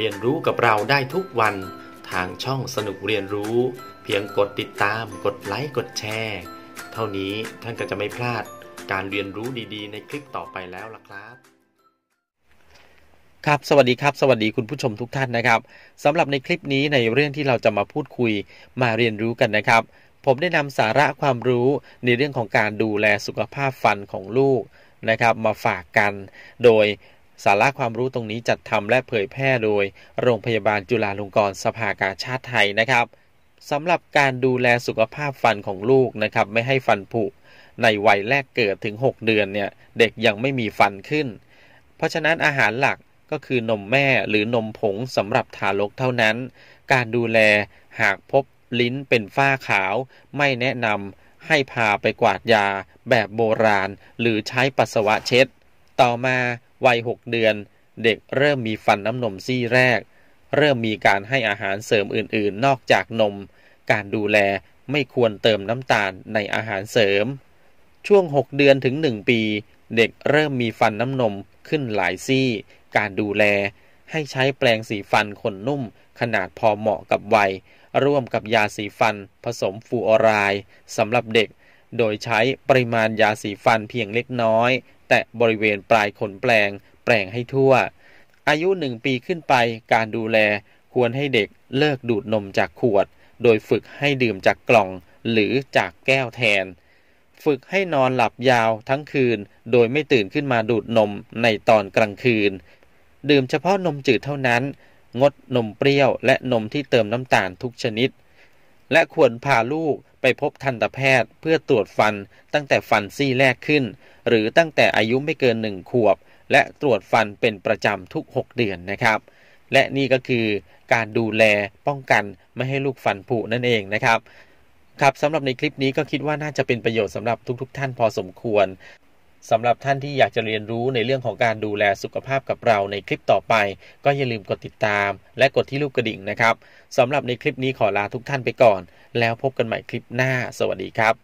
เรียนรู้กับเราได้ทุกวันทางช่องสนุกเรียนรู้ เพียงกดติดตาม กดไลค์กดแชร์เท่านี้ท่านก็จะไม่พลาดการเรียนรู้ดีๆ ในคลิปต่อไปแล้วล่ะครับ ครับสวัสดีครับ สวัสดีคุณผู้ชมทุกท่านนะครับสำหรับในคลิปนี้ในเรื่องที่เราจะมาพูดคุยมาเรียนรู้กันนะครับ ผมได้นำสาระความรู้ในเรื่องของการดูแลสุขภาพฟันของลูกนะครับ มาฝากกันโดยสาระความรู้ตรงนี้จัดทำและเผยแพร่โดย โรงพยาบาลจุฬาลงกรณ์สภากาชาติไทยนะครับสำหรับการดูแลสุขภาพฟันของลูกนะครับ ไม่ให้ฟันผุในวัยแรกเกิดถึง 6 เดือนเนี่ย เด็กยังไม่มีฟันขึ้น เพราะฉะนั้นอาหารหลักก็คือนมแม่หรือนมผงสำหรับทารกเท่านั้น การดูแลหากพบลิ้นเป็นฝ้าขาว ไม่แนะนำให้พาไปกวาดยา แบบโบราณ หรือใช้ปัสสาวะเช็ด ต่อมาวัย 6 เดือน เด็กเริ่มมีฟันน้ำนมซี่แรก เริ่มมีการให้อาหารเสริมอื่นๆ นอกจากนม การดูแลไม่ควรเติมน้ำตาลในอาหารเสริม ช่วง 6 เดือนถึง 1 ปี เด็กเริ่มมีฟันน้ำนมขึ้นหลายซี่ การดูแลให้ใช้แปรงสีฟันขนนุ่ม ขนาดพอเหมาะกับวัย ร่วมกับยาสีฟัน ผสมฟูออไรด์สำหรับเด็ก โดยใช้ปริมาณยาสีฟันเพียงเล็กน้อยแตะบริเวณปลายขนแปลง แปลงให้ทั่ว อายุหนึ่งปีขึ้นไปการดูแลควรให้เด็กเลิกดูดนมจากขวด โดยฝึกให้ดื่มจากกล่อง หรือจากแก้วแทน ฝึกให้นอนหลับยาวทั้งคืน โดยไม่ตื่นขึ้นมาดูดนมในตอนกลางคืน ดื่มเฉพาะนมจืดเท่านั้น งดนมเปรี้ยวและนมที่เติมน้ำตาลทุกชนิด และควรพาลูกไปพบทันตแพทย์ เพื่อตรวจฟันตั้งแต่ฟันซี่แรกขึ้น หรือตั้งแต่อายุไม่เกินหนึ่งขวบ และตรวจฟันเป็นประจำทุก 6 เดือนนะครับ และนี่ก็คือการดูแลป้องกันไม่ให้ลูกฟันผุนั่นเองนะครับครับสำหรับในคลิปนี้ก็คิดว่าน่าจะเป็นประโยชน์สำหรับทุกๆทท่านพอสมควรสำหรับท่านที่อยากจะเรียนรู้ในเรื่องของการดูแลสุขภาพกับเราในคลิปต่อไป ก็อย่าลืมกดติดตามและกดที่ลูกกระดิ่งนะครับ สำหรับในคลิปนี้ขอลาทุกท่านไปก่อน แล้วพบกันใหม่คลิปหน้า สวัสดีครับ